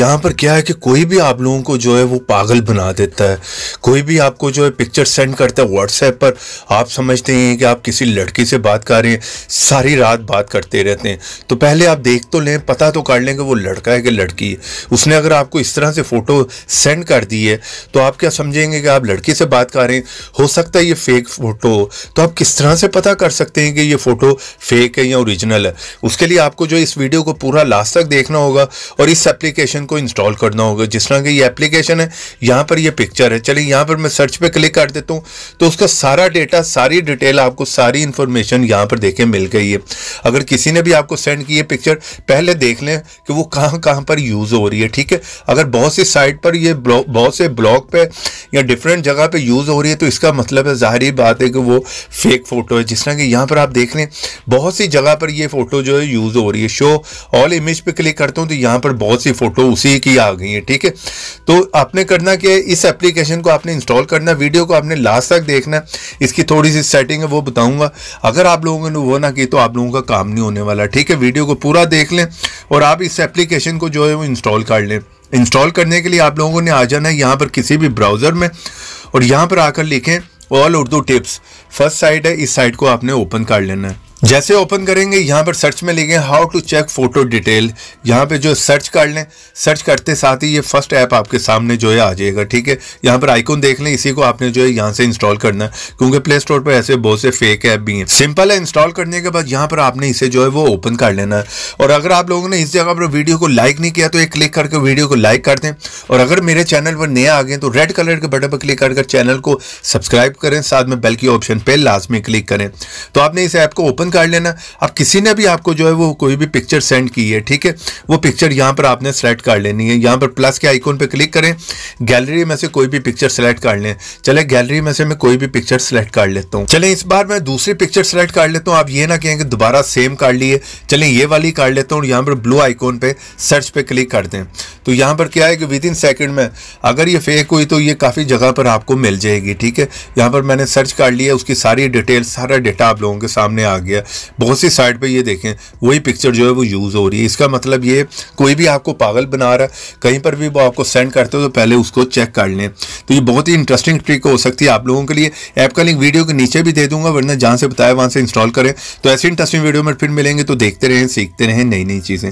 यहाँ पर क्या है कि कोई भी आप लोगों को जो है वो पागल बना देता है कोई भी आपको जो है पिक्चर सेंड करता है व्हाट्सएप पर आप समझते हैं कि आप किसी लड़की से बात कर रहे हैं सारी रात बात करते रहते हैं तो पहले आप देख तो लें पता तो कर लें कि वो लड़का है कि लड़की है उसने अगर आपको इस तरह से फ़ोटो सेंड कर दी है तो आप क्या समझेंगे कि आप लड़की से बात कर रहे हैं हो सकता है ये फेक फ़ोटो तो आप किस तरह से पता कर सकते हैं कि ये फ़ोटो फेक है या ओरिजिनल है उसके लिए आपको जो इस वीडियो को पूरा लास्ट तक देखना होगा और इस एप्लीकेशन को इंस्टॉल करना होगा जिस तरह की ये एप्लीकेशन है यहाँ पर ये पिक्चर है चलिए यहाँ पर मैं सर्च पे क्लिक कर देता हूँ तो उसका सारा डेटा सारी डिटेल आपको सारी इन्फॉर्मेशन यहाँ पर देखें मिल गई है अगर किसी ने भी आपको सेंड की है पिक्चर पहले देख लें कि वो कहाँ कहाँ पर यूज़ हो रही है ठीक है अगर बहुत सी साइट पर यह बहुत से ब्लॉग पर या डिफरेंट जगह पर यूज़ हो रही है तो इसका मतलब है ज़ाहिर बात है कि वो फेक फ़ोटो है जिस तरह की यहाँ पर आप देख लें बहुत सी जगह पर ये फ़ोटो जो है यूज़ हो रही है शो ऑल इमेज पर क्लिक करता हूँ तो यहाँ पर बहुत सी फ़ोटो उसी की आ गई है ठीक है तो आपने करना क्या है इस एप्लीकेशन को आपने इंस्टॉल करना है वीडियो को आपने लास्ट तक देखना है इसकी थोड़ी सी सेटिंग है वो बताऊंगा अगर आप लोगों ने वो ना की तो आप लोगों का काम नहीं होने वाला ठीक है वीडियो को पूरा देख लें और आप इस एप्लीकेशन को जो है वो इंस्टॉल कर लें इंस्टॉल करने के लिए आप लोगों ने आ जाना है यहाँ पर किसी भी ब्राउज़र में और यहाँ पर आकर लिखें all Urdu tips first side है इस साइड को आपने ओपन कर लेना है जैसे ओपन करेंगे यहाँ पर सर्च में लिखे how to check photo detail यहाँ पे जो सर्च कर लें सर्च करते साथ ही ये फर्स्ट ऐप आपके सामने जो है आ जाएगा ठीक है यहाँ पर आइकॉन देख लें इसी को आपने जो है यहाँ से इंस्टॉल करना है क्योंकि प्ले स्टोर पर ऐसे बहुत से फेक ऐप भी हैं सिंपल है इंस्टॉल करने के बाद यहाँ पर आपने इसे जो है वो ओपन कर लेना है और अगर आप लोगों ने इस जगह पर वीडियो को लाइक नहीं किया तो एक क्लिक करके वीडियो को लाइक कर दें और अगर मेरे चैनल पर नए आ गए तो रेड कलर के बटन पर क्लिक करके चैनल को सब्सक्राइब करें साथ में बेल की ऑप्शन पर में क्लिक करें तो आपने इस ऐप को ओपन स्क्रीन काट लेना अब किसी ने भी आपको जो है वो कोई भी पिक्चर सेंड की है ठीक है वो पिक्चर यहाँ पर आपने सेलेक्ट कर लेनी है यहाँ पर प्लस के आइकॉन पर क्लिक करें गैलरी में से कोई भी पिक्चर सेलेक्ट कर लें चले गैलरी में से मैं कोई भी पिक्चर सेलेक्ट कर लेता हूँ चले इस बार मैं दूसरी पिक्चर सेलेक्ट कर लेता हूँ आप ये ना कहें कि दोबारा सेम कर लिए चले ये वाली कार्ड लेता हूँ यहाँ पर ब्लू आइकॉन पर सर्च पर क्लिक कर दें तो यहाँ पर क्या है कि विद इन सेकेंड में अगर ये फेक हुई तो ये काफ़ी जगह पर आपको मिल जाएगी ठीक है यहाँ पर मैंने सर्च कर लिया उसकी सारी डिटेल सारा डेटा आप लोगों के सामने आ गया गया बहुत सी साइट पे ये देखें वही पिक्चर जो है वो यूज़ हो रही है इसका मतलब ये कोई भी आपको पागल बना रहा है कहीं पर भी वो आपको सेंड करते हो तो पहले उसको चेक कर लें तो ये बहुत ही इंटरेस्टिंग ट्रिक हो सकती है आप लोगों के लिए ऐप का लिंक वीडियो के नीचे भी दे दूंगा वरना जहाँ से बताया वहाँ से इंस्टॉल करें तो ऐसे इंटरेस्टिंग वीडियो में फिर मिलेंगे तो देखते रहें सीखते रहें नई नई चीज़ें